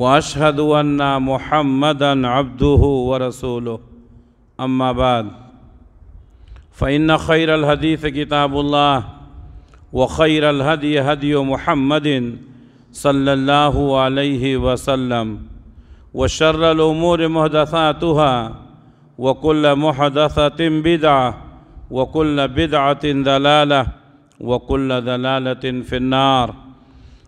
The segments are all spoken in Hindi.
वाशहद अन्ना मोहम्मदन अब्दू वरसूल अम्माबाद फ़ैन खैर हदीफ़ किताबुल्ला व खैर हदी हदी महमदिन सल्ला वसलम व शर्रमूर महदसातहा वकुल्ल महदसतिम बिदा वकुल्ल बिदातिन दलाल वकुल्ल दलालतिन फ़िन्नार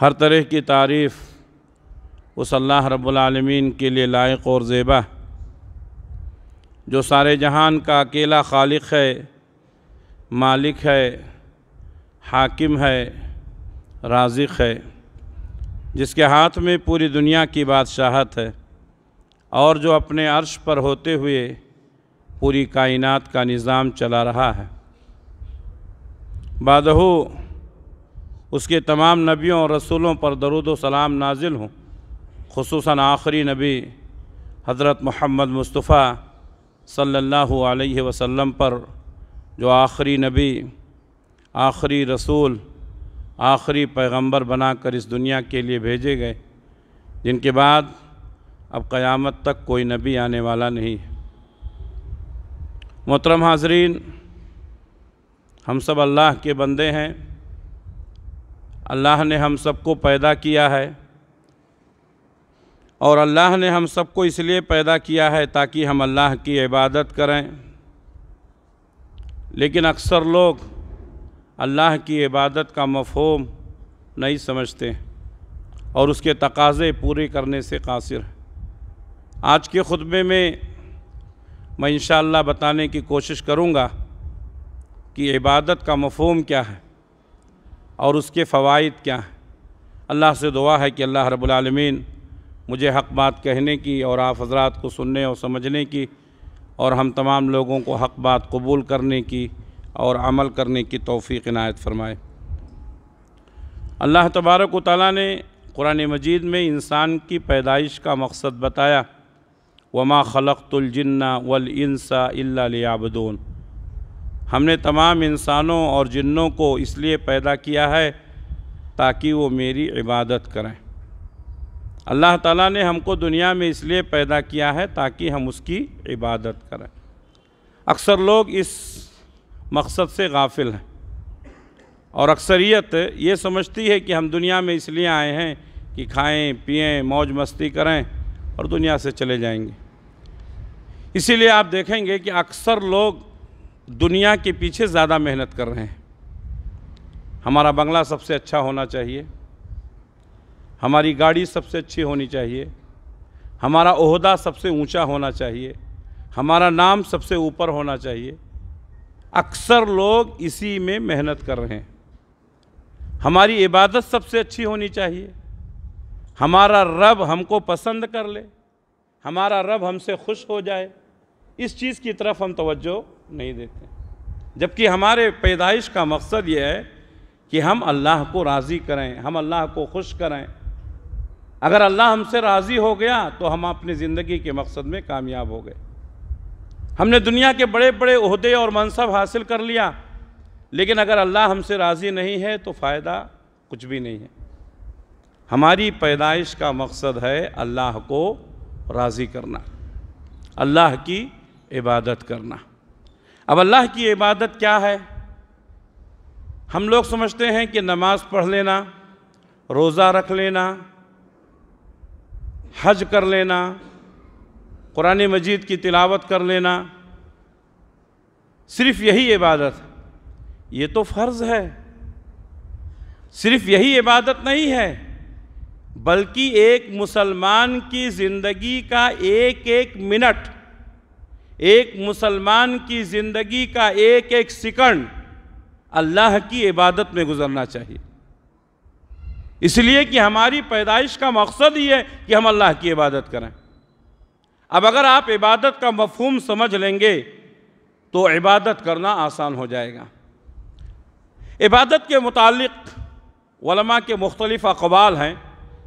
हर तरह की तारीफ़ उस अल्लाह रब्लमीन के लिए लायक और ज़ेबा जो सारे जहान का अकेला खालिक है मालिक है हाकिम है राजिक है जिसके हाथ में पूरी दुनिया की बादशाहत है और जो अपने अर्श पर होते हुए पूरी कायनात का निज़ाम चला रहा है बादहू उसके तमाम नबियों और रसूलों पर दरुद सलाम नाजिल हों खूस आखिरी नबी हज़रत महमद मुस्तफ़ा सल्लल्लाहु अलैहि वसल्लम पर जो आखिरी नबी आखिरी रसूल आखिरी पैगंबर बनाकर इस दुनिया के लिए भेजे गए जिनके बाद अब क़यामत तक कोई नबी आने वाला नहीं है मोहतरम हाजरीन हम सब अल्लाह के बंदे हैं अल्लाह ने हम सबको पैदा किया है और अल्लाह ने हम सबको इसलिए पैदा किया है ताकि हम अल्लाह की इबादत करें लेकिन अक्सर लोग अल्लाह की इबादत का मफहम नहीं समझते और उसके तकाज़े पूरे करने से कासिर आज के ख़ुतबे में मैं इन बताने की कोशिश करूँगा कि इबादत का मफहम क्या है और उसके फ़वाद क्या हैं अल्लाह से दुआ है कि अल्लाह रबालमीन मुझे हक बात कहने की और आप हजरात को सुनने और समझने की और हम तमाम लोगों को हक बात कबूल करने की और अमल करने की तोफ़ी इनायत फ़रमाए अल्लाह तबारक ताली ने कुरान मजीद में इंसान की पैदाइश का मकसद बताया वमा खलक़तुलजन्ना वलसा अबदून हमने तमाम इंसानों और जिन्नों को इसलिए पैदा किया है ताकि वो मेरी इबादत करें अल्लाह ताला ने हमको दुनिया में इसलिए पैदा किया है ताकि हम उसकी इबादत करें अक्सर लोग इस मकसद से गाफिल हैं और अक्सरियत ये समझती है कि हम दुनिया में इसलिए आए हैं कि खाएं पिएं मौज मस्ती करें और दुनिया से चले जाएंगे इसीलिए आप देखेंगे कि अक्सर लोग दुनिया के पीछे ज़्यादा मेहनत कर रहे हैं हमारा बंगला सबसे अच्छा होना चाहिए हमारी गाड़ी सबसे अच्छी होनी चाहिए हमारा ओहदा सबसे ऊंचा होना चाहिए हमारा नाम सबसे ऊपर होना चाहिए अक्सर लोग इसी में मेहनत कर रहे हैं हमारी इबादत सबसे अच्छी होनी चाहिए हमारा रब हमको पसंद कर ले हमारा रब हमसे खुश हो जाए इस चीज़ की तरफ हम तवज्जो नहीं देते जबकि हमारे पैदाइश का मकसद ये है कि हम अल्लाह को राज़ी करें हम अल्लाह को खुश करें अगर अल्लाह हमसे राज़ी हो गया तो हम अपनी ज़िंदगी के मकसद में कामयाब हो गए हमने दुनिया के बड़े बड़े अहदे और मनसब हासिल कर लिया लेकिन अगर अल्लाह हमसे राज़ी नहीं है तो फ़ायदा कुछ भी नहीं है हमारी पैदाइश का मकसद है अल्लाह को राज़ी करना अल्लाह की इबादत करना अब अल्लाह की इबादत क्या है हम लोग समझते हैं कि नमाज पढ़ लेना रोज़ा रख लेना हज कर लेना कुरान मजीद की तिलावत कर लेना सिर्फ यही इबादत ये तो फ़र्ज़ है सिर्फ यही इबादत नहीं है बल्कि एक मुसलमान की ज़िंदगी का एक एक मिनट एक मुसलमान की ज़िंदगी का एक एक सिकंड अल्लाह की इबादत में गुजरना चाहिए इसलिए कि हमारी पैदाइश का मकसद ये है कि हम अल्लाह की इबादत करें अब अगर आप इबादत का मफहम समझ लेंगे तो इबादत करना आसान हो जाएगा इबादत के मुतालिक के मुख्तलिफ़ अकबाल हैं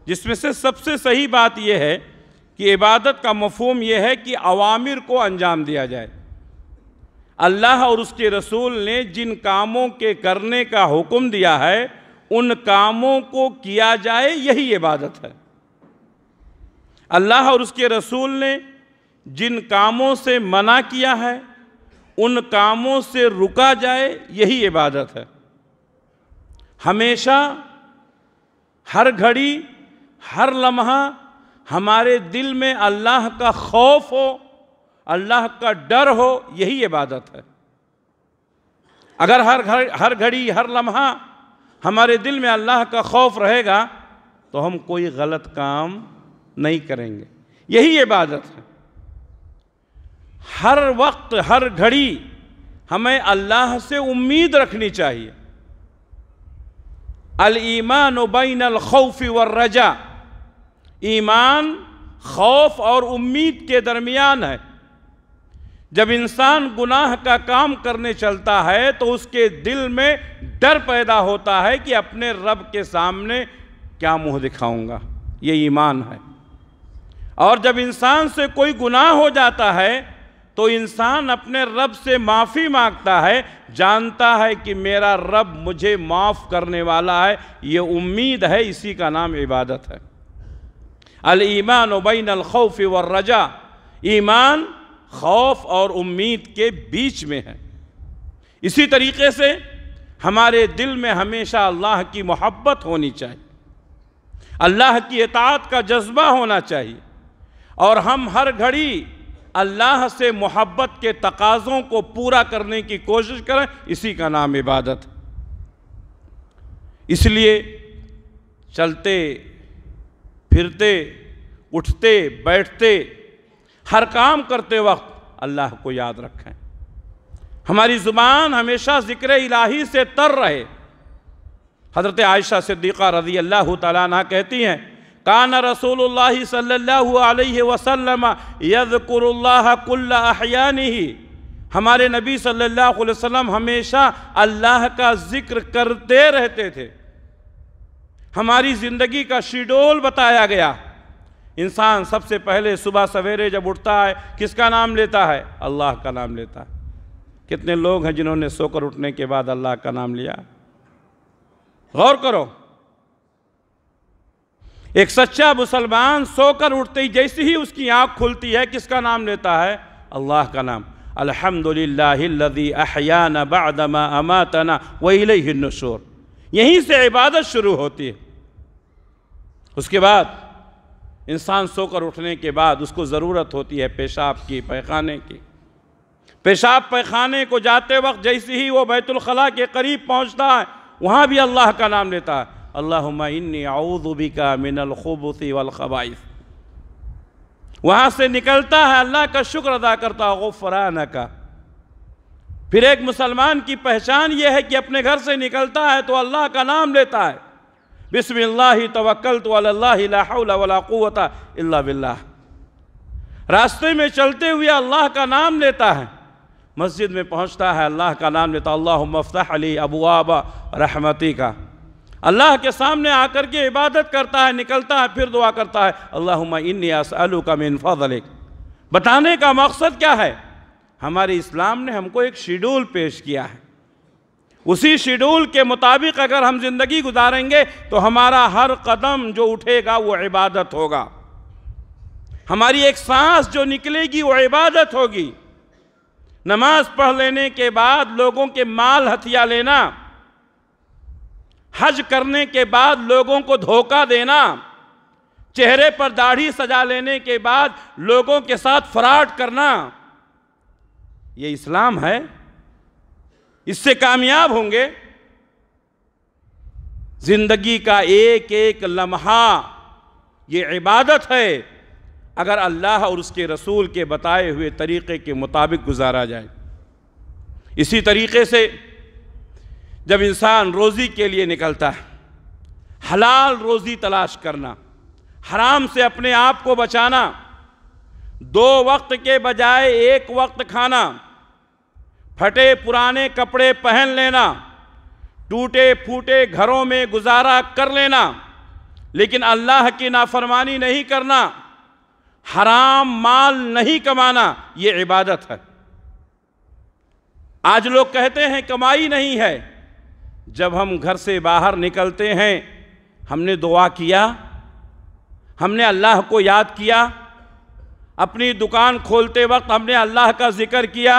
जिसमें से सबसे सही बात यह है कि इबादत का मफहम यह है कि अवामिर को अंजाम दिया जाए अल्लाह और उसके रसूल ने जिन कामों के करने का हुक्म दिया है उन कामों को किया जाए यही इबादत है अल्लाह और उसके रसूल ने जिन कामों से मना किया है उन कामों से रुका जाए यही इबादत है हमेशा हर घड़ी हर लम्हा हमारे दिल में अल्लाह का खौफ हो अल्लाह का डर हो यही इबादत है अगर हर घर हर घड़ी हर लम्हा हमारे दिल में अल्लाह का खौफ रहेगा तो हम कोई गलत काम नहीं करेंगे यही इबादत है हर वक्त हर घड़ी हमें अल्लाह से उम्मीद रखनी चाहिए अल ईमान बैन खौफी व रजा ईमान खौफ और उम्मीद के दरमियान है जब इंसान गुनाह का काम करने चलता है तो उसके दिल में डर पैदा होता है कि अपने रब के सामने क्या मुंह दिखाऊंगा ये ईमान है और जब इंसान से कोई गुनाह हो जाता है तो इंसान अपने रब से माफ़ी मांगता है जानता है कि मेरा रब मुझे माफ़ करने वाला है ये उम्मीद है इसी का नाम इबादत है अल ईमान वबैन खौफ व रजा ईमान खौफ और उम्मीद के बीच में है इसी तरीके से हमारे दिल में हमेशा अल्लाह की मोहब्बत होनी चाहिए अल्लाह की एतात का जज्बा होना चाहिए और हम हर घड़ी अल्लाह से मोहब्बत के तकाज़ों को पूरा करने की कोशिश करें इसी का नाम इबादत है इसलिए चलते फिरते उठते बैठते हर काम करते वक्त अल्लाह को याद रखें हमारी ज़ुबान हमेशा ज़िक्र इलाही से तर रहे हज़रत आयशा सिद्दीक़ा रजी अल्लाह तला कहती हैं कान रसूल सल्लल्लाहु वसल्लम यदकुरल्लाहयानी ही हमारे नबी सल्लल्लाहु अलैहि वसल्लम हमेशा अल्लाह का ज़िक्र करते रहते थे हमारी ज़िंदगी का शेड्यूल बताया गया इंसान सबसे पहले सुबह सवेरे जब उठता है किसका नाम लेता है अल्लाह का नाम लेता है कितने लोग हैं जिन्होंने सोकर उठने के बाद अल्लाह का नाम लिया गौर करो एक सच्चा मुसलमान सोकर उठते ही जैसे ही उसकी आंख खुलती है किसका नाम लेता है अल्लाह का नाम अलहमदिल्लादी अहयाना बादमा अमातना वही नशोर यहीं से इबादत शुरू होती है उसके बाद इंसान सोकर उठने के बाद उसको ज़रूरत होती है पेशाब की पैखाने की पेशाब पैखाने को जाते वक्त जैसे ही वो बैतुलखला के करीब पहुंचता है वहाँ भी अल्लाह का नाम लेता है अल्लाह इन्नी आउदुबी का मिनलखबूसी वलखबाइस वहाँ से निकलता है अल्लाह का शुक्र अदा करता है गफ़राना का फिर एक मुसलमान की पहचान यह है कि अपने घर से निकलता है तो अल्लाह का नाम लेता है बिस्मिल्लाह तवक्ल तो रास्ते में चलते हुए अल्लाह का नाम लेता है मस्जिद में पहुंचता है अल्लाह का नाम लेता अल्लाह मफ्ताह अली अबूआबा रहमती का अल्लाह के सामने आकर के इबादत करता है निकलता है फिर दुआ करता है अल्लाह इन्नी का मिन फजलिक बताने का मकसद क्या है हमारे इस्लाम ने हमको एक शेड्यूल पेश किया है उसी शेड्यूल के मुताबिक अगर हम ज़िंदगी गुजारेंगे तो हमारा हर कदम जो उठेगा वो इबादत होगा हमारी एक सांस जो निकलेगी वो इबादत होगी नमाज पढ़ लेने के बाद लोगों के माल हथिया लेना हज करने के बाद लोगों को धोखा देना चेहरे पर दाढ़ी सजा लेने के बाद लोगों के साथ फ्रॉड करना ये इस्लाम है इससे कामयाब होंगे जिंदगी का एक एक लम्हा ये इबादत है अगर अल्लाह और उसके रसूल के बताए हुए तरीक़े के मुताबिक गुजारा जाए इसी तरीके से जब इंसान रोज़ी के लिए निकलता है हलाल रोज़ी तलाश करना हराम से अपने आप को बचाना दो वक्त के बजाय एक वक्त खाना फटे पुराने कपड़े पहन लेना टूटे फूटे घरों में गुजारा कर लेना लेकिन अल्लाह की नाफरमानी नहीं करना हराम माल नहीं कमाना ये इबादत है आज लोग कहते हैं कमाई नहीं है जब हम घर से बाहर निकलते हैं हमने दुआ किया हमने अल्लाह को याद किया अपनी दुकान खोलते वक्त हमने अल्लाह का ज़िक्र किया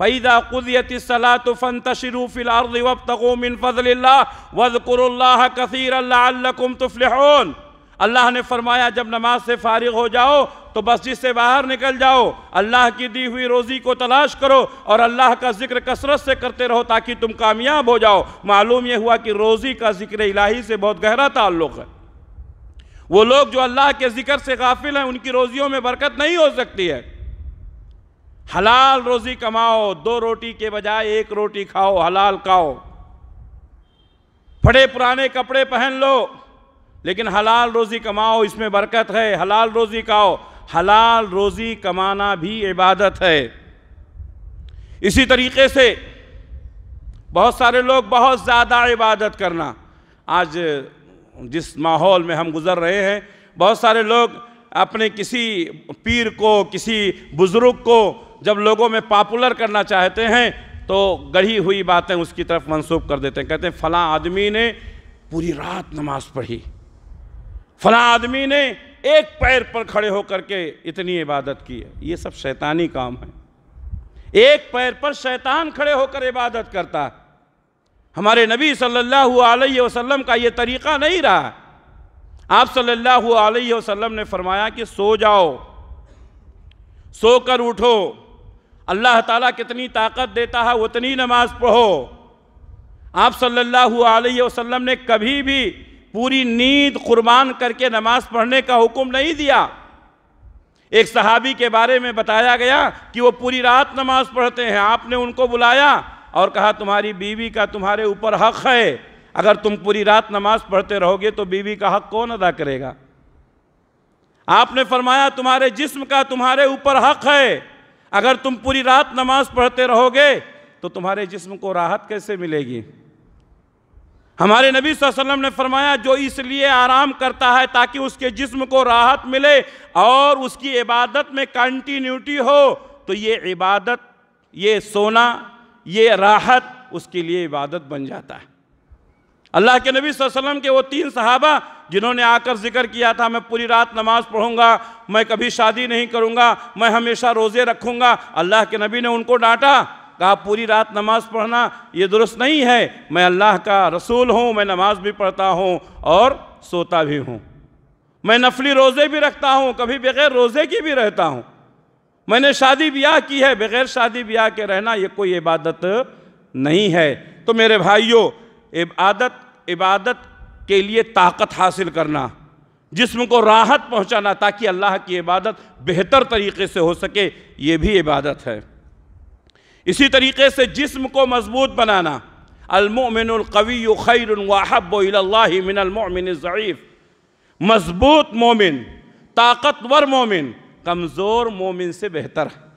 فَإِذَا قُضِيَتِ الصَّلَاةُ فَانْتَشِرُوا فِي الْأَرْضِ وَابْتَغُوا مِنْ فَضْلِ اللَّهِ وَاذْكُرُوا اللَّهَ كَثِيرًا لَعَلَّكُمْ تُفْلِحُونَ अल्लाह ने फरमाया जब नमाज से फारिग हो जाओ तो मस्जिद से बाहर निकल जाओ अल्लाह की दी हुई रोज़ी को तलाश करो और अल्लाह का जिक्र कसरत से करते रहो ताकि तुम कामयाब हो जाओ मालूम यह हुआ कि रोज़ी का जिक्र इलाही से बहुत गहरा ताल्लुक़ है वो लोग जो अल्लाह के जिक्र से गाफिल हैं उनकी रोज़ियों में बरकत नहीं हो सकती है हलाल रोजी कमाओ दो रोटी के बजाय एक रोटी खाओ हलाल खाओ फटे पुराने कपड़े पहन लो लेकिन हलाल रोज़ी कमाओ इसमें बरकत है हलाल रोज़ी खाओ हलाल रोज़ी कमाना भी इबादत है इसी तरीके से बहुत सारे लोग बहुत ज़्यादा इबादत करना आज जिस माहौल में हम गुज़र रहे हैं बहुत सारे लोग अपने किसी पीर को किसी बुज़ुर्ग को जब लोगों में पॉपुलर करना चाहते हैं तो गढ़ी हुई बातें उसकी तरफ मंसूब कर देते हैं कहते हैं फला आदमी ने पूरी रात नमाज पढ़ी फला आदमी ने एक पैर पर खड़े होकर के इतनी इबादत की है ये सब शैतानी काम है एक पैर पर शैतान खड़े होकर इबादत करता है हमारे नबी सल्लल्लाहु अलैहि वसल्लम का ये तरीक़ा नहीं रहा आप सल्लल्लाहु अलैहि वसल्लम ने फरमाया कि सो जाओ सोकर उठो अल्लाह ताला कितनी ताकत देता है उतनी नमाज पढ़ो आप सल्लल्लाहु अलैहि वसल्लम ने कभी भी पूरी नींद कुर्बान करके नमाज पढ़ने का हुक्म नहीं दिया एक सहाबी के बारे में बताया गया कि वो पूरी रात नमाज पढ़ते हैं आपने उनको बुलाया और कहा तुम्हारी बीवी का तुम्हारे ऊपर हक है अगर तुम पूरी रात नमाज पढ़ते रहोगे तो बीवी का हक कौन अदा करेगा आपने फरमाया तुम्हारे जिस्म का तुम्हारे ऊपर हक है अगर तुम पूरी रात नमाज पढ़ते रहोगे तो तुम्हारे जिस्म को राहत कैसे मिलेगी हमारे नबी वसल्लम ने फरमाया जो इसलिए आराम करता है ताकि उसके जिस्म को राहत मिले और उसकी इबादत में कंटिन्यूटी हो तो ये इबादत ये सोना ये राहत उसके लिए इबादत बन जाता है अल्लाह के नबी वसल्लम के वो तीन सहाबा जिन्होंने आकर जिक्र किया था मैं पूरी रात नमाज पढ़ूंगा मैं कभी शादी नहीं करूंगा मैं हमेशा रोज़े रखूंगा अल्लाह के नबी ने उनको डांटा कहा पूरी रात नमाज पढ़ना ये दुरुस्त नहीं है मैं अल्लाह का रसूल हूँ मैं नमाज भी पढ़ता हूँ और सोता भी हूँ मैं नफली रोज़े भी रखता हूँ कभी बगैर रोज़े की भी रहता हूँ मैंने शादी ब्याह की है बगैर शादी ब्याह के रहना ये कोई इबादत नहीं है तो मेरे भाइयों इबादत इबादत के लिए ताकत हासिल करना जिसम को राहत पहुंचाना ताकि अल्लाह की इबादत बेहतर तरीके से हो सके ये भी इबादत है इसी तरीके से जिस्म को मजबूत बनाना अलमोमिनकवी खैर वाहब मजबूत मोमिन ताकतवर मोमिन कमज़ोर मोमिन से बेहतर है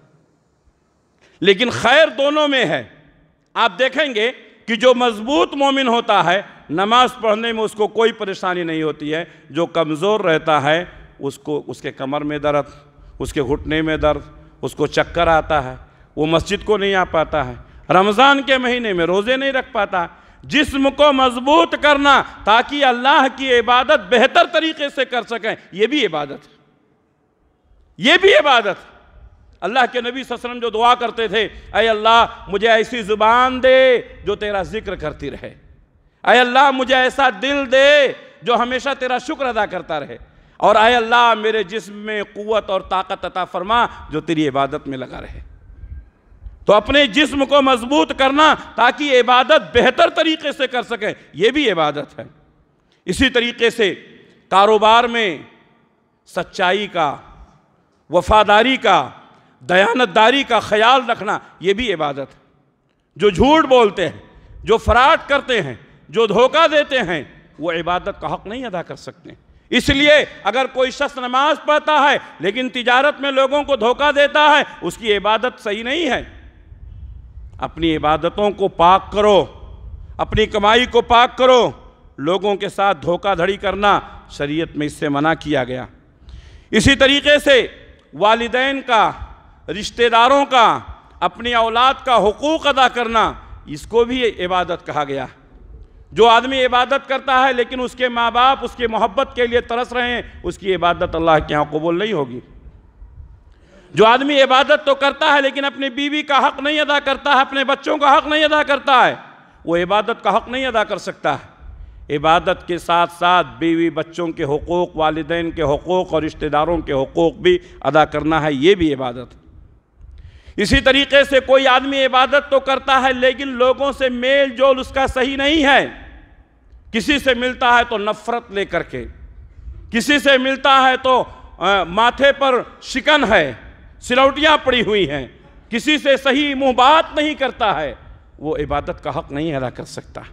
लेकिन खैर दोनों में है आप देखेंगे कि जो मजबूत मोमिन होता है नमाज पढ़ने में उसको कोई परेशानी नहीं होती है जो कमज़ोर रहता है उसको उसके कमर में दर्द उसके घुटने में दर्द उसको चक्कर आता है वो मस्जिद को नहीं आ पाता है रमज़ान के महीने में रोज़े नहीं रख पाता जिस्म को मजबूत करना ताकि अल्लाह की इबादत बेहतर तरीके से कर सकें यह भी इबादत है ये भी इबादत है अल्लाह के नबी वसल्लम जो दुआ करते थे अय अल्लाह मुझे ऐसी ज़ुबान दे जो तेरा जिक्र करती रहे अय अल्लाह मुझे ऐसा दिल दे जो हमेशा तेरा शुक्र अदा करता रहे और आए अल्लाह मेरे जिस्म में क़वत और ताकत अता फरमा जो तेरी इबादत में लगा रहे तो अपने जिस्म को मजबूत करना ताकि इबादत बेहतर तरीके से कर सकें यह भी इबादत है इसी तरीके से कारोबार में सच्चाई का वफादारी का दयानतदारी का ख्याल रखना ये भी इबादत है जो झूठ बोलते हैं जो फराड करते हैं जो धोखा देते हैं वो इबादत का हक़ नहीं अदा कर सकते इसलिए अगर कोई शख्स नमाज पढ़ता है लेकिन तिजारत में लोगों को धोखा देता है उसकी इबादत सही नहीं है अपनी इबादतों को पाक करो अपनी कमाई को पाक करो लोगों के साथ धोखाधड़ी करना शरीयत में इससे मना किया गया इसी तरीके से वालदेन का रिश्तेदारों का अपनी औलाद का हकूक़ अदा करना इसको भी इबादत कहा गया जो आदमी इबादत करता है लेकिन उसके माँ बाप उसके मोहब्बत के लिए तरस रहे हैं उसकी इबादत अल्लाह के यहाँ कबूल नहीं होगी जो आदमी इबादत तो करता है लेकिन अपनी बीवी का हक नहीं अदा करता है अपने बच्चों का हक नहीं अदा करता है वो इबादत का हक नहीं अदा कर सकता है इबादत के साथ साथ बीवी बच्चों के हकूक़ वालदेन के हकूक़ और रिश्तेदारों के हकूक़ भी अदा करना है ये भी इबादत है इसी तरीके से कोई आदमी इबादत तो करता है लेकिन लोगों से मेल जोल उसका सही नहीं है किसी से मिलता है तो नफरत लेकर के किसी से मिलता है तो आ, माथे पर शिकन है सिलौटियाँ पड़ी हुई हैं किसी से सही मुँह बात नहीं करता है वो इबादत का हक नहीं अदा कर सकता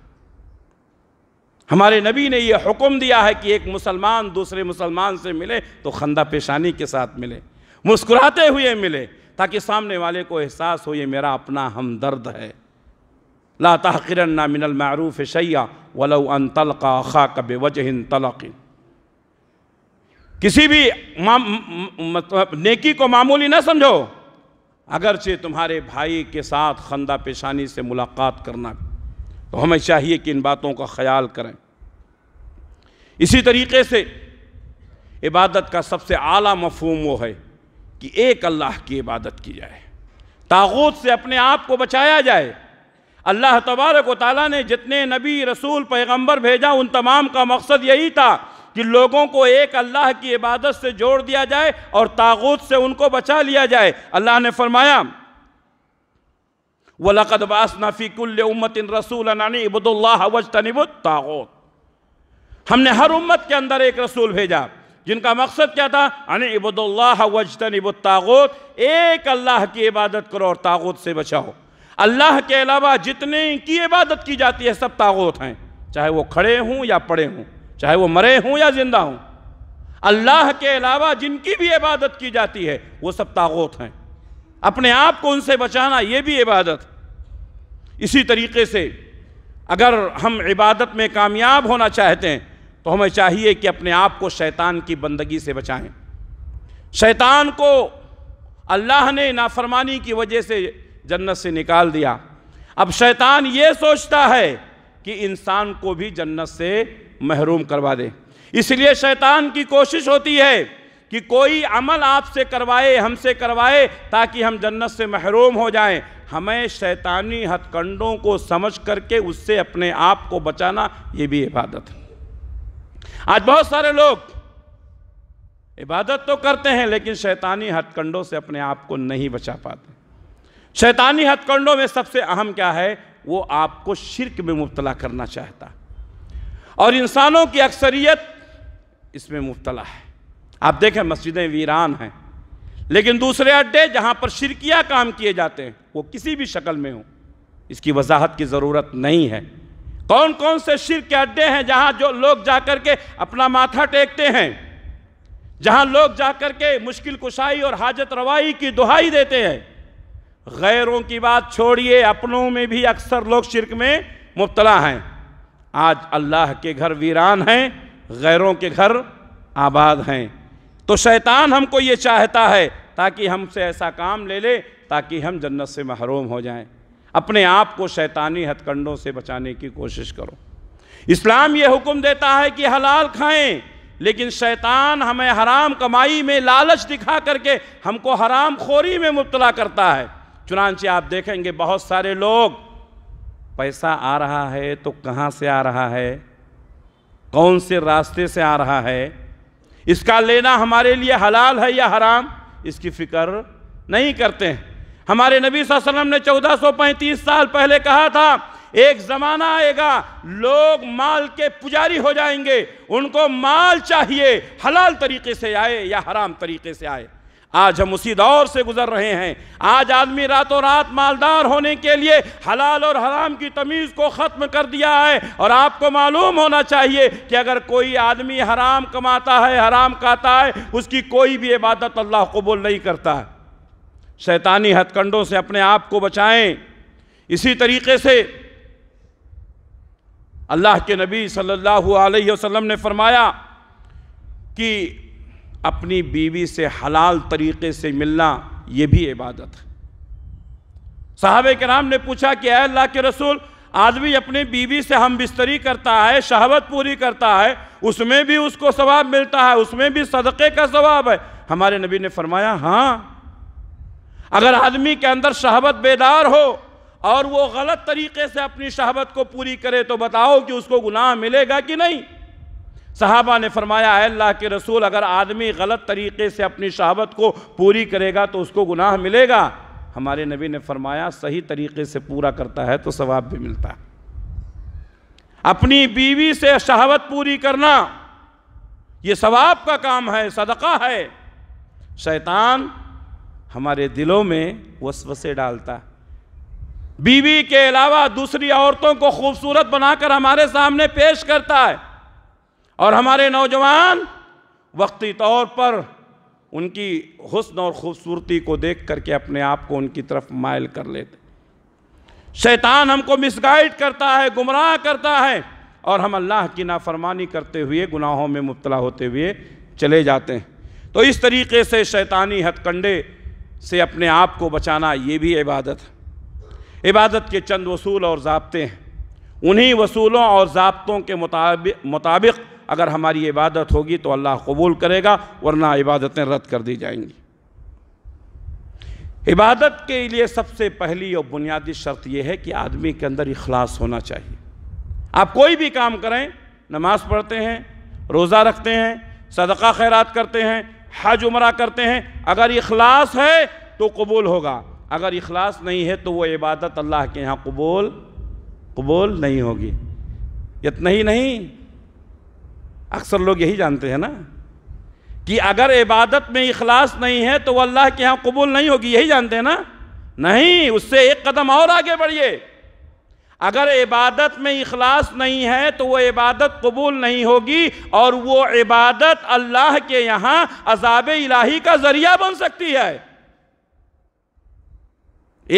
हमारे नबी ने यह हुक्म दिया है कि एक मुसलमान दूसरे मुसलमान से मिले तो खंदा पेशानी के साथ मिले मुस्कुराते हुए मिले ताकि सामने वाले को एहसास हो ये मेरा अपना हमदर्द है ला ना मिनल मरूफ शैया वलो अन तलका खा कब वजह तलकिन किसी भी मतलब नेकी को मामूली ना समझो अगरचे तुम्हारे भाई के साथ खंदा पेशानी से मुलाकात करना तो हमें चाहिए कि इन बातों का ख्याल करें इसी तरीके से इबादत का सबसे आला मफहम वो है कि एक अल्लाह की इबादत की जाए तागूत से अपने आप को बचाया जाए अल्लाह तबारक ताली ने जितने नबी रसूल पैगंबर भेजा उन तमाम का मकसद यही था कि लोगों को एक अल्लाह की इबादत से जोड़ दिया जाए और तागूत से उनको बचा लिया जाए अल्लाह ने फरमाया वलकदबास नफ़ीकुल्ल उम्मत इन रसूल अनानी इबुदुल्ला वज तागूत हमने हर उम्मत के अंदर एक रसूल भेजा जिनका मकसद क्या था अन इबुल्ला वजतन इबुतागत एक अल्लाह की इबादत करो और तागोत से बचाओ अल्लाह के अलावा जितने की इबादत की जाती है सब तागोत हैं चाहे वो खड़े हों या पड़े हों चाहे वो मरे हों या जिंदा हों अल्लाह के अलावा जिनकी भी इबादत की जाती है वो सब तागोत हैं अपने आप को उनसे बचाना ये भी इबादत इसी तरीके से अगर हम इबादत में कामयाब होना चाहते हैं तो हमें चाहिए कि अपने आप को शैतान की बंदगी से बचाएं शैतान को अल्लाह ने नाफरमानी की वजह से जन्नत से निकाल दिया अब शैतान ये सोचता है कि इंसान को भी जन्नत से महरूम करवा दे इसलिए शैतान की कोशिश होती है कि कोई अमल आपसे करवाए हमसे करवाए ताकि हम जन्नत से महरूम हो जाएं हमें शैतानी हथकंडों को समझ करके उससे अपने आप को बचाना ये भी इबादत है आज बहुत सारे लोग इबादत तो करते हैं लेकिन शैतानी हथकंडों से अपने आप को नहीं बचा पाते शैतानी हथकंडों में सबसे अहम क्या है वो आपको शिरक में मुबतला करना चाहता और इंसानों की अक्सरियत इसमें मुबतला है आप देखें मस्जिदें वीरान हैं लेकिन दूसरे अड्डे जहां पर शिरकिया काम किए जाते हैं वो किसी भी शक्ल में हो इसकी वजाहत की ज़रूरत नहीं है कौन कौन से शिर के अड्डे हैं जहां जो लोग जाकर के अपना माथा टेकते हैं जहां लोग जाकर के मुश्किल कुशाई और हाजत रवाई की दुहाई देते हैं गैरों की बात छोड़िए अपनों में भी अक्सर लोग शिरक में मुबतला हैं आज अल्लाह के घर वीरान हैं गैरों के घर आबाद हैं तो शैतान हमको ये चाहता है ताकि हमसे ऐसा काम ले ले ताकि हम जन्नत से महरूम हो जाएं अपने आप को शैतानी हथकंडों से बचाने की कोशिश करो इस्लाम यह हुक्म देता है कि हलाल खाएं लेकिन शैतान हमें हराम कमाई में लालच दिखा करके हमको हराम खोरी में मुबतला करता है चुनानचे आप देखेंगे बहुत सारे लोग पैसा आ रहा है तो कहाँ से आ रहा है कौन से रास्ते से आ रहा है इसका लेना हमारे लिए हलाल है या हराम इसकी फ़िक्र नहीं करते हैं हमारे नबी वसल्लम ने 1435 साल पहले कहा था एक ज़माना आएगा लोग माल के पुजारी हो जाएंगे उनको माल चाहिए हलाल तरीके से आए या हराम तरीके से आए आज हम उसी दौर से गुजर रहे हैं आज आदमी रातों रात मालदार होने के लिए हलाल और हराम की तमीज़ को ख़त्म कर दिया है और आपको मालूम होना चाहिए कि अगर कोई आदमी हराम कमाता है हराम खाता है उसकी कोई भी इबादत अल्लाह कबूल नहीं करता है शैतानी हथकंडों से अपने आप को बचाएं इसी तरीके से अल्लाह के नबी सल्लल्लाहु अलैहि वसल्लम ने फरमाया कि अपनी बीवी से हलाल तरीके से मिलना ये भी इबादत है साहब कराम ने पूछा कि अल्लाह के रसूल आदमी अपनी बीवी से हम बिस्तरी करता है शहावत पूरी करता है उसमें भी उसको सवाब मिलता है उसमें भी सदक़े का सवाब है हमारे नबी ने फरमाया हाँ अगर आदमी के अंदर शहाबत बेदार हो और वो गलत तरीके से अपनी शहाबत को पूरी करे तो बताओ कि उसको गुनाह मिलेगा कि नहीं साहबा ने फरमाया अल्लाह के रसूल अगर आदमी गलत तरीके से अपनी शहाबत को पूरी करेगा तो उसको गुनाह मिलेगा हमारे नबी ने फरमाया सही तरीके से पूरा करता है तो सवाब भी मिलता है अपनी बीवी से शहावत पूरी करना ये सवाब का काम है सदका है शैतान हमारे दिलों में वसवसे डालता बीवी के अलावा दूसरी औरतों को खूबसूरत बनाकर हमारे सामने पेश करता है और हमारे नौजवान वक्ती तौर पर उनकी हुस्न और ख़ूबसूरती को देख करके अपने आप को उनकी तरफ मायल कर लेते शैतान हमको मिसगाइड करता है गुमराह करता है और हम अल्लाह की नाफरमानी करते हुए गुनाहों में मुबतला होते हुए चले जाते हैं तो इस तरीके से शैतानी हथकंडे से अपने आप को बचाना ये भी इबादत है इबादत के चंद वसूल और ज़बते हैं उन्हीं वसूलों और ज़बतों के मुताबिक मुताबिक अगर हमारी इबादत होगी तो अल्लाह कबूल करेगा वरना इबादतें रद्द कर दी जाएंगी इबादत के लिए सबसे पहली और बुनियादी शर्त यह है कि आदमी के अंदर इखलास होना चाहिए आप कोई भी काम करें नमाज पढ़ते हैं रोज़ा रखते हैं सदका खैरात करते हैं हज उमरा करते हैं अगर इखलास है तो कबूल होगा अगर इखलास नहीं है तो वो इबादत अल्लाह के यहाँ कबूल कबूल नहीं होगी इतना ही नहीं अक्सर लोग यही जानते हैं ना कि अगर इबादत में इखलास नहीं है तो वह अल्लाह के यहाँ कबूल नहीं होगी यही जानते हैं ना नहीं उससे एक कदम और आगे बढ़िए अगर इबादत में इखलास नहीं है तो वह इबादत कबूल नहीं होगी और वो इबादत अल्लाह के यहाँ अजाब इलाही का ज़रिया बन सकती है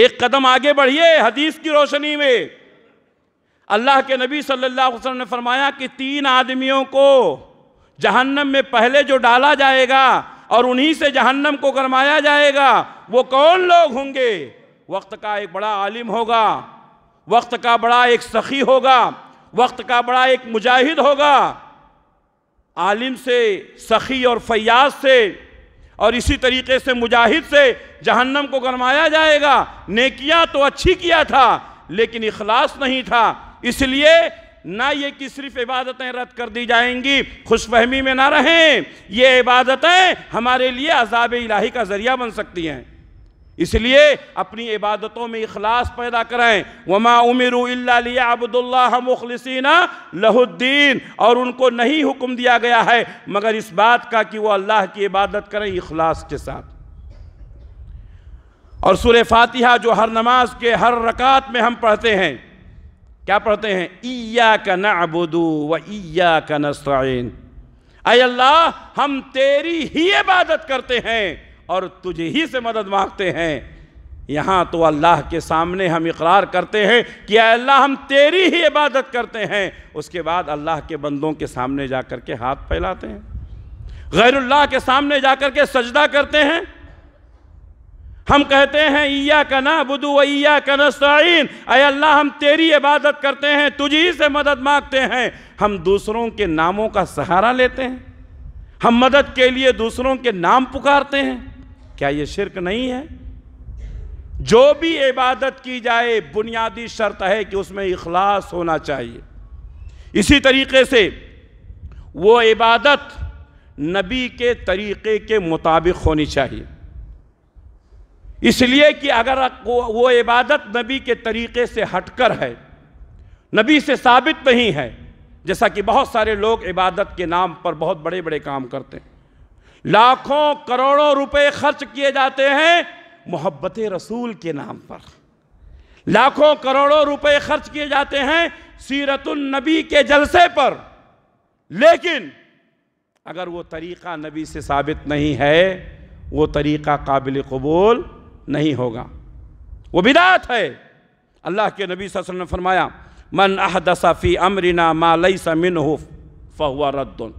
एक कदम आगे बढ़िए हदीस की रोशनी में अल्लाह के नबी सल्लल्लाहु अलैहि वसल्लम ने फरमाया कि तीन आदमियों को जहन्नम में पहले जो डाला जाएगा और उन्हीं से जहन्नम को गरमाया जाएगा वो कौन लोग होंगे वक्त का एक बड़ा आलिम होगा वक्त का बड़ा एक सखी होगा वक्त का बड़ा एक मुजाहिद होगा आलिम से सखी और फयाज से और इसी तरीके से मुजाहिद से जहन्नम को गरमाया जाएगा किया तो अच्छी किया था लेकिन इखलास नहीं था इसलिए ना ये कि सिर्फ इबादतें रद्द कर दी जाएंगी खुशफहमी में ना रहें ये इबादतें हमारे लिए अजाब इलाही का ज़रिया बन सकती हैं इसलिए अपनी इबादतों में इखलास पैदा कराएं वमा उमिर अब्दुल्ला मुखलसिना लहुद्दीन और उनको नहीं हुक्म दिया गया है मगर इस बात का कि वह अल्लाह की इबादत करें अखलास के साथ और सुर फातिहा जो हर नमाज के हर रकात में हम पढ़ते हैं क्या पढ़ते हैं ईया का नबुदू व ईया का नस्ताइन अल्लाह हम तेरी ही इबादत करते हैं और तुझे ही से मदद मांगते हैं यहाँ तो अल्लाह के सामने हम इकरार करते हैं कि अल्लाह हम तेरी ही इबादत करते हैं उसके बाद अल्लाह के बंदों के सामने जा कर के हाथ फैलाते हैं गैरुल्लाह के सामने जा कर के सजदा करते हैं हम कहते हैं इया का ना बुदू ईया का अय अल्लाह हम तेरी इबादत करते हैं तुझी से मदद मांगते हैं हम दूसरों के नामों का सहारा लेते हैं हम मदद के लिए दूसरों के नाम पुकारते हैं क्या ये शिरक नहीं है जो भी इबादत की जाए बुनियादी शर्त है कि उसमें इखलास होना चाहिए इसी तरीके से वो इबादत नबी के तरीक़े के मुताबिक होनी चाहिए इसलिए कि अगर वो इबादत नबी के तरीक़े से हटकर है नबी से साबित नहीं है जैसा कि बहुत सारे लोग इबादत के नाम पर बहुत बड़े बड़े काम करते हैं लाखों करोड़ों रुपए खर्च किए जाते हैं मोहब्बत रसूल के नाम पर लाखों करोड़ों रुपए खर्च किए जाते हैं सीरतुल नबी के जलसे पर लेकिन अगर वो तरीक़ा नबी से साबित नहीं है वो तरीक़ा काबिल कबूल नहीं होगा वो बिदात है अल्लाह के नबी वसल्लम ने फरमाया मन अहदसा फ़ी अमरिना मालई समिन हो फ़ुआ रद्दुन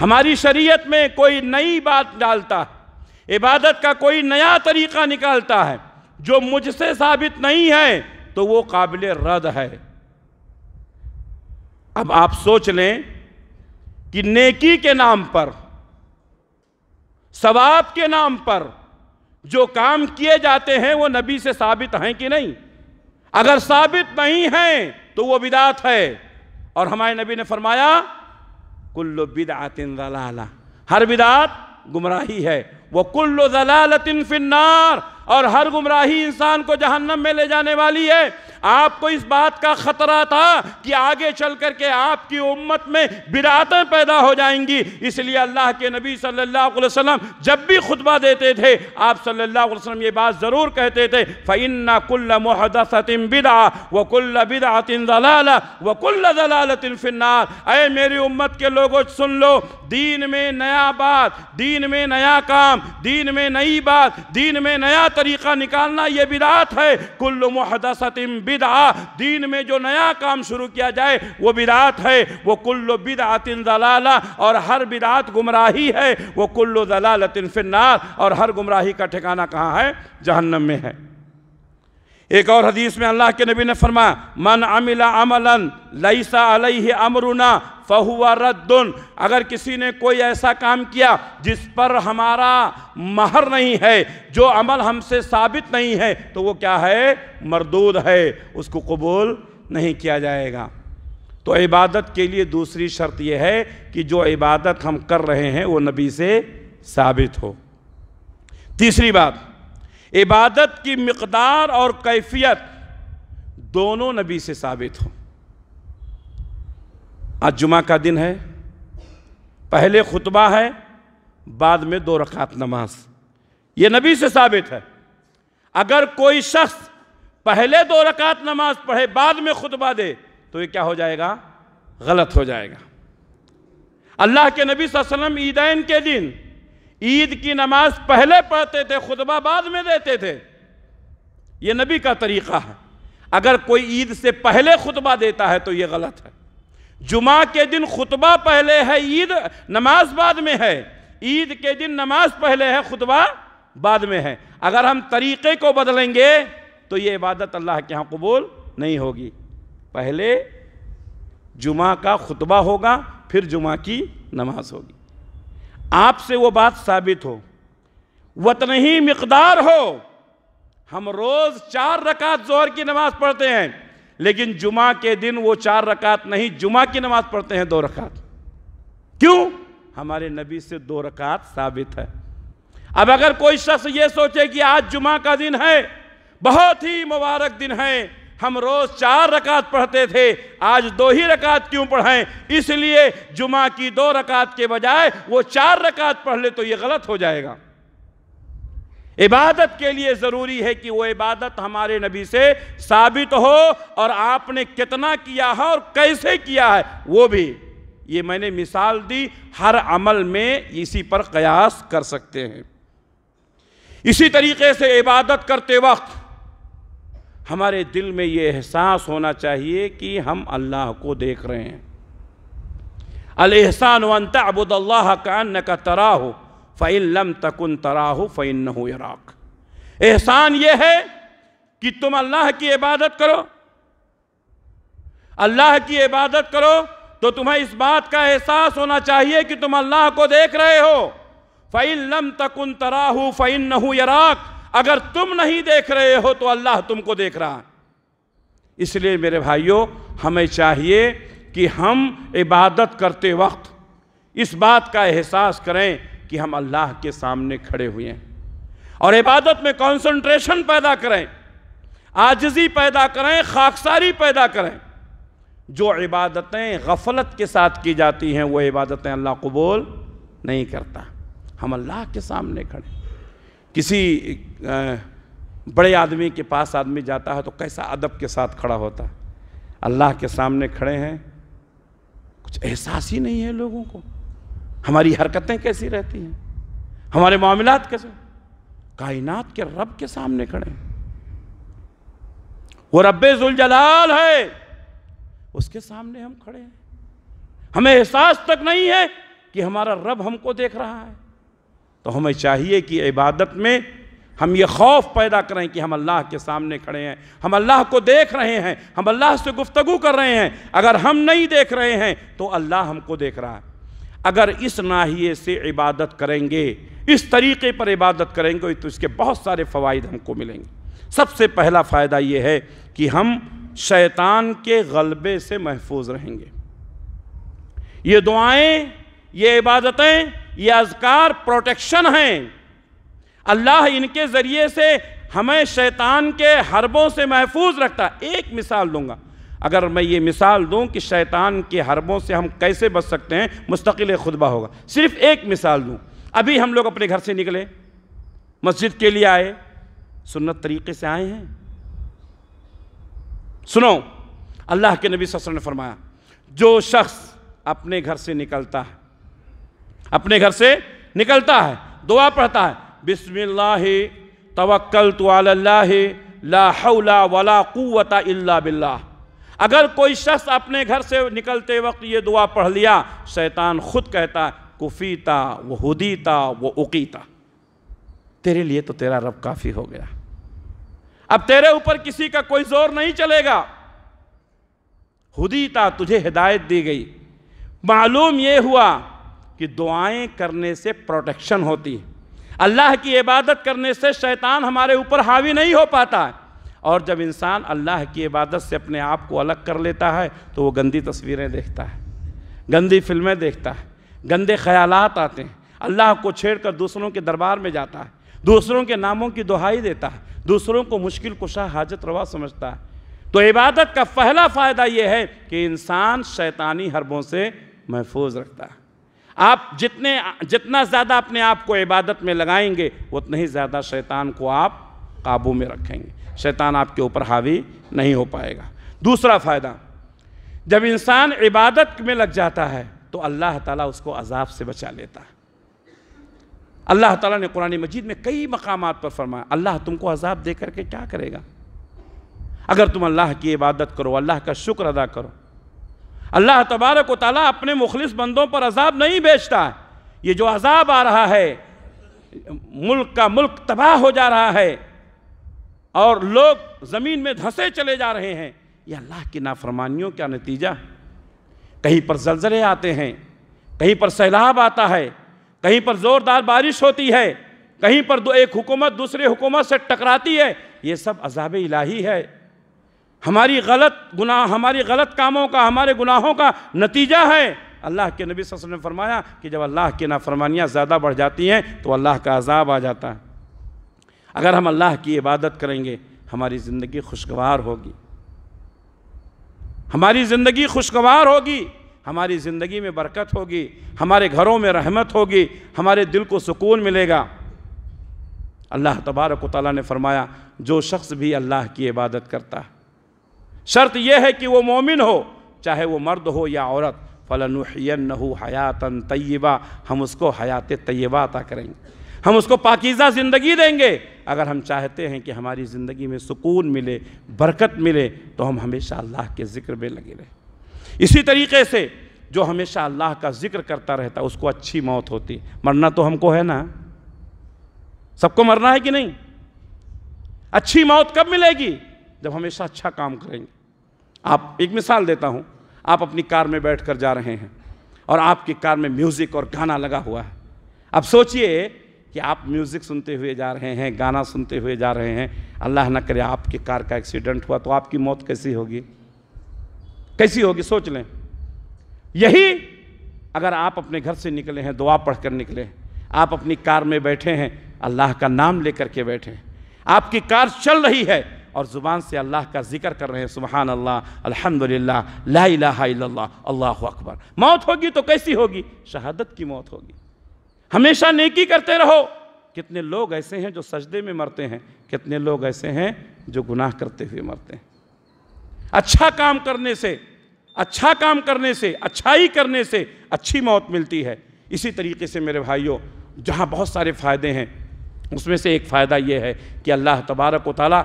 हमारी शरीयत में कोई नई बात डालता है इबादत का कोई नया तरीक़ा निकालता है जो मुझसे साबित नहीं है तो वो काबिल रद्द है अब आप सोच लें कि नेकी के नाम पर सवाब के नाम पर जो काम किए जाते हैं वो नबी से साबित हैं कि नहीं अगर साबित नहीं हैं तो वो विदात है और हमारे नबी ने फरमाया कुल्लो बिदातिन दलाला हर बिदात गुमराही है वह कुल्लो दलालतिन फिन्नार और हर गुमराही इंसान को जहन्नम में ले जाने वाली है आपको इस बात का खतरा था कि आगे चल करके आपकी उम्मत में बिरातें पैदा हो जाएंगी इसलिए अल्लाह के नबी सल्लल्लाहु अलैहि वसल्लम जब भी खुतबा देते थे आप सल्लल्लाहु अलैहि वसल्लम ये बात ज़रूर कहते थे फ़ैन्ना कुल्ल मुहदसतिन बिदा व कुल्ल बिदातिन दलाल व कुल्ल दलालतिन फिन्नार अरे मेरी उम्मत के लोगों सुन लो दीन में नया बात दीन में नया काम दीन में नई बात दीन में नया तरीका निकालना ये बिदात है कुल्ल मुहदसतिन बिदा दीन में जो नया काम शुरू किया जाए वो बिदात है वो कुल्लो बिदातिन दलाला और हर बिदात गुमराही है वो कुल्लो दलालतिन फिन्नार और हर गुमराही का ठिकाना कहाँ है जहन्नम में है एक और हदीस में अल्लाह के नबी ने फरमाया मन अमिला अमलन लईसा अलही अमरुना फहुआ रद्दन अगर किसी ने कोई ऐसा काम किया जिस पर हमारा महर नहीं है जो अमल हमसे साबित नहीं है तो वो क्या है मरदूद है उसको कबूल नहीं किया जाएगा तो इबादत के लिए दूसरी शर्त यह है कि जो इबादत हम कर रहे हैं वो नबी से साबित हो तीसरी बात इबादत की मकदार और कैफियत दोनों नबी से साबित हो आज जुमा का दिन है पहले खुतबा है बाद में दो रकात नमाज ये नबी से साबित है अगर कोई शख्स पहले दो रकात नमाज पढ़े बाद में खुतबा दे तो ये क्या हो जाएगा गलत हो जाएगा अल्लाह के नबी वसल्लम ईदैन के दिन ईद की नमाज पहले पढ़ते थे खुतबा बाद में देते थे यह नबी का तरीक़ा है अगर कोई ईद से पहले खुतबा देता है तो ये गलत है जुमा के दिन खुतबा पहले है ईद नमाज बाद में है ईद के दिन नमाज पहले है खुतबा बाद में है अगर हम तरीक़े को बदलेंगे तो ये इबादत अल्लाह के यहाँ कबूल नहीं होगी पहले जुमा का खुतबा होगा फिर जुमा की नमाज होगी आपसे वो बात साबित हो वतन ही मकदार हो हम रोज़ चार रकात जोहर की नमाज़ पढ़ते हैं लेकिन जुमा के दिन वो चार रकात नहीं जुमा की नमाज़ पढ़ते हैं दो रकात क्यों हमारे नबी से दो रकात साबित है अब अगर कोई शख्स ये सोचे कि आज जुमा का दिन है बहुत ही मुबारक दिन है हम रोज़ चार रकात पढ़ते थे आज दो ही रकात क्यों पढ़ाएं इसलिए जुमा की दो रकात के बजाय वो चार रकात पढ़ ले तो ये गलत हो जाएगा इबादत के लिए ज़रूरी है कि वो इबादत हमारे नबी से साबित हो और आपने कितना किया है और कैसे किया है वो भी ये मैंने मिसाल दी हर अमल में इसी पर कयास कर सकते हैं इसी तरीके से इबादत करते वक्त हमारे दिल में ये एहसास होना चाहिए कि हम अल्लाह को देख रहे हैं अलहसान वंताबुदल्ला कान का तरा हो फ़ैलम तकन तरा हो फ़ैन हो इराक एहसान यह है कि तुम अल्लाह की इबादत करो अल्लाह की इबादत करो तो तुम्हें इस बात का एहसास होना चाहिए कि तुम अल्लाह को देख रहे हो फ़ैलम तकन तराहू हो इराक अगर तुम नहीं देख रहे हो तो अल्लाह तुमको देख रहा है इसलिए मेरे भाइयों हमें चाहिए कि हम इबादत करते वक्त इस बात का एहसास करें कि हम अल्लाह के सामने खड़े हुए हैं और इबादत में कंसंट्रेशन पैदा करें आजजी पैदा करें खाकसारी पैदा करें जो इबादतें गफलत के साथ की जाती हैं वो इबादतें अल्लाह कबूल नहीं करता हम अल्लाह के सामने खड़े किसी बड़े आदमी के पास आदमी जाता है तो कैसा अदब के साथ खड़ा होता है अल्लाह के सामने खड़े हैं कुछ एहसास ही नहीं है लोगों को हमारी हरकतें कैसी रहती हैं हमारे मामला कैसे कायनात के रब के सामने खड़े हैं वो रब्बुलजलाल है उसके सामने हम खड़े हैं हमें एहसास तक नहीं है कि हमारा रब हमको देख रहा है तो हमें चाहिए कि इबादत में हम ये खौफ पैदा करें कि हम अल्लाह के सामने खड़े हैं हम अल्लाह को देख रहे हैं हम अल्लाह से गुफ्तगु कर रहे हैं अगर हम नहीं देख रहे हैं तो अल्लाह हमको देख रहा है अगर इस नाहिए से इबादत करेंगे इस तरीके पर इबादत करेंगे तो इसके बहुत सारे फ़वाद हमको मिलेंगे सबसे पहला फ़ायदा ये है कि हम शैतान के गलबे से महफूज रहेंगे ये दुआएं ये इबादतें ये अजकार प्रोटेक्शन हैं अल्लाह इनके ज़रिए से हमें शैतान के हरबों से महफूज रखता एक मिसाल दूंगा अगर मैं ये मिसाल दूं कि शैतान के हरबों से हम कैसे बच सकते हैं मुस्तकिल खुतबा होगा सिर्फ एक मिसाल दूं अभी हम लोग अपने घर से निकले मस्जिद के लिए आए सुन्नत तरीके से आए हैं सुनो अल्लाह के नबी वसल्लम ने फरमाया जो शख्स अपने घर से निकलता है अपने घर से निकलता है दुआ पढ़ता है बिस्मिल्लाह तवक्ल तो ला वला क़ुवत इल्ला बिल्ला अगर कोई शख्स अपने घर से निकलते वक्त ये दुआ पढ़ लिया शैतान खुद कहता है कुफीता व हुदीता व उकीता तेरे लिए तो तेरा रब काफ़ी हो गया अब तेरे ऊपर किसी का कोई जोर नहीं चलेगा हुदीता तुझे हिदायत दी गई मालूम ये हुआ कि दुआएं करने से प्रोटेक्शन होती है अल्लाह की इबादत करने से शैतान हमारे ऊपर हावी नहीं हो पाता है और जब इंसान अल्लाह की इबादत से अपने आप को अलग कर लेता है तो वो गंदी तस्वीरें देखता है गंदी फिल्में देखता है गंदे ख्याल आते हैं अल्लाह को छेड़ कर दूसरों के दरबार में जाता है दूसरों के नामों की दुहाई देता है दूसरों को मुश्किल कुशा हाजत रवा समझता है तो इबादत का पहला फ़ायदा यह है कि इंसान शैतानी हरबों से महफूज रखता है आप जितने जितना ज़्यादा अपने आप को इबादत में लगाएंगे उतने ही ज़्यादा शैतान को आप काबू में रखेंगे शैतान आपके ऊपर हावी नहीं हो पाएगा दूसरा फ़ायदा जब इंसान इबादत में लग जाता है तो अल्लाह ताला उसको अजाब से बचा लेता है अल्लाह ताला ने कुरानी मजीद में कई मकाम पर फरमाया अल्लाह तुमको अजाब दे करके क्या करेगा अगर तुम अल्लाह की इबादत करो अल्लाह का शुक्र अदा करो अल्लाह तबारक वाली अपने मुखलिस बंदों पर अजाब नहीं बेचता ये जो अजाब आ रहा है मुल्क का मुल्क तबाह हो जा रहा है और लोग ज़मीन में धंसे चले जा रहे हैं ये अल्लाह की नाफरमानियों का नतीजा कहीं पर जलजले आते हैं कहीं पर सैलाब आता है कहीं पर ज़ोरदार बारिश होती है कहीं पर दो एक हुकूमत दूसरे हुकूमत से टकराती है ये सब अजाब इलाही है हमारी गलत गुनाह हमारी गलत कामों का हमारे गुनाहों का नतीजा है अल्लाह के नबी वसल्लम ने फरमाया कि जब अल्लाह की नाफरमानियाँ ज़्यादा बढ़ जाती हैं तो अल्लाह का अजाब आ जाता है अगर हम अल्लाह की इबादत करेंगे हमारी ज़िंदगी खुशगवार होगी हमारी ज़िंदगी खुशगवार होगी हमारी ज़िंदगी में बरकत होगी हमारे घरों में रहमत होगी हमारे दिल को सुकून मिलेगा अल्लाह तबारक ताली ने फरमाया जो शख्स भी अल्लाह की इबादत करता है शर्त यह है कि वो मोमिन हो चाहे वो मर्द हो या औरत फ़लन हयातन तय्यबा हम उसको हयात तय्यबा अता करेंगे हम उसको पाकिज़ा ज़िंदगी देंगे अगर हम चाहते हैं कि हमारी ज़िंदगी में सुकून मिले बरकत मिले तो हम हमेशा अल्लाह के ज़िक्र में लगे रहें इसी तरीके से जो हमेशा अल्लाह का ज़िक्र करता रहता उसको अच्छी मौत होती मरना तो हमको है ना सबको मरना है कि नहीं अच्छी मौत कब मिलेगी जब हमेशा अच्छा काम करेंगे आप एक मिसाल देता हूँ आप अपनी कार में बैठ कर जा रहे हैं और आपकी कार में म्यूज़िक और गाना लगा हुआ है अब सोचिए कि आप म्यूज़िक सुनते हुए जा रहे हैं गाना सुनते हुए जा रहे हैं अल्लाह ना करे आपकी कार का एक्सीडेंट हुआ तो आपकी मौत कैसी होगी कैसी होगी सोच लें यही अगर आप अपने घर से निकले हैं दुआ पढ़कर निकले आप अपनी कार में बैठे हैं अल्लाह का नाम लेकर के बैठे हैं आपकी कार चल रही है और ज़ुबान से अल्लाह का जिक्र कर रहे हैं सुबहान अल्लाह अल्हम्दुलिल्लाह ला इलाहा इल्लल्लाह अल्लाह अकबर मौत होगी तो कैसी होगी शहादत की मौत होगी हमेशा नेकी करते रहो कितने लोग ऐसे हैं जो सजदे में मरते हैं कितने लोग ऐसे हैं जो गुनाह करते हुए मरते हैं अच्छा काम करने से अच्छा काम करने से अच्छाई करने से अच्छी मौत मिलती है इसी तरीके से मेरे भाइयों जहाँ बहुत सारे फ़ायदे हैं उसमें से एक फ़ायदा ये है कि अल्लाह तबारक वाली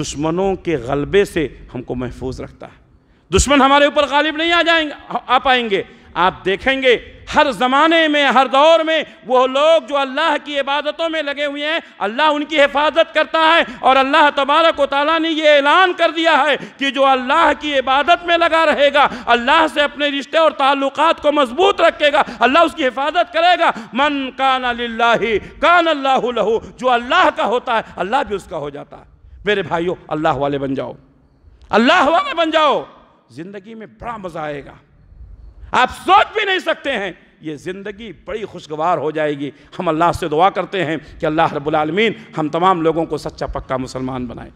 दुश्मनों के गलबे से हमको महफूज रखता है दुश्मन हमारे ऊपर गालिब नहीं आ जाएंगे आ पाएंगे आप देखेंगे हर ज़माने में हर दौर में वो लोग जो अल्लाह की इबादतों में लगे हुए हैं अल्लाह उनकी हिफाजत करता है और अल्लाह तबारक ताली ने ये ऐलान कर दिया है कि जो अल्लाह की इबादत में लगा रहेगा अल्लाह से अपने रिश्ते और ताल्लुकात को मजबूत रखेगा अल्लाह उसकी हिफाजत करेगा मन कान ला कान अल्लाह लहू जो अल्लाह का होता है अल्लाह भी उसका हो जाता है मेरे भाइयों अल्लाह वाले बन जाओ अल्लाह वाले बन जाओ ज़िंदगी में बड़ा मज़ा आएगा आप सोच भी नहीं सकते हैं ये ज़िंदगी बड़ी खुशगवार हो जाएगी हम अल्लाह से दुआ करते हैं कि अल्लाह रबालमीन हम तमाम लोगों को सच्चा पक्का मुसलमान बनाए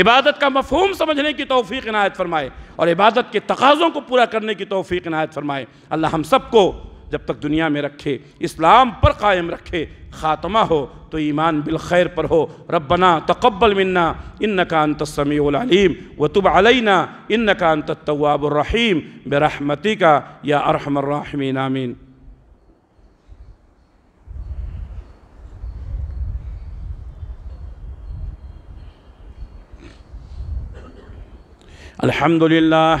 इबादत का मफहूम समझने की तोफ़ी इनायत फरमाए और इबादत के तकाज़ों को पूरा करने की तोफ़ी इनायत फरमाए अल्लाह हम सबको जब तक दुनिया में रखे इस्लाम पर कायम रखे ख़ात्मा हो तो ईमान बिलखैर पर हो रबना तकबल मन्ना इन नकान तसमीम वतुब अलना इन नकान तवाबरहीम बरहमती का या अरहमर्राहमीन आमीन الحمد لله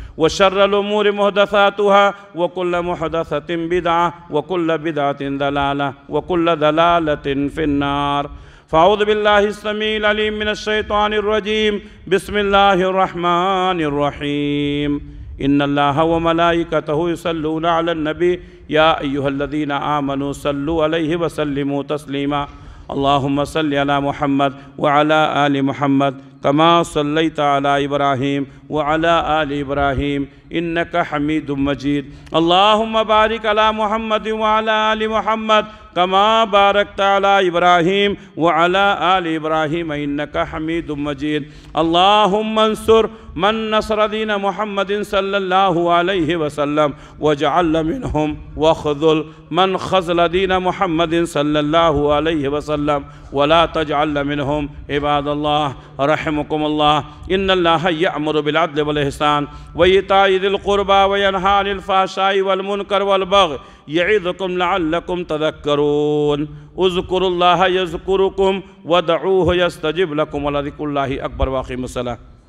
وشر الأمور محدثاتها وكل محدثة بدعة وكل بدعة دلالة وكل دلالة في النار فأعوذ بالله السميع العليم من الشيطان الرجيم بسم الله الرحمن الرحيم إن الله وملائكته يصلون على النبي يا أيها الذين آمنوا صلوا عليه وسلموا تسليما اللهم صل على محمد وعلى آل محمد كما صليت على إبراهيم وعلى آل إبراهيم إنك حميد مجيد اللهم بارك على محمد وعلى آل محمد كما باركت على إبراهيم وعلى آل إبراهيم إنك حميد مجيد اللهم انصر من نصر دين محمد صلى الله عليه وسلم وجعل منهم وخذل من خذل دين محمد صلى الله عليه وسلم ولا تجعل منهم عباد الله رحمكم الله إن الله يأمر بالعدل والإحسان وإيتاء ذي القربى وينهى عن الفحشاء والمنكر والبغي يعظكم لعلكم تذكرون اذكروا الله يذكركم ودعوه يستجب لكم ولذكر الله أكبر وأقيموا الصلاة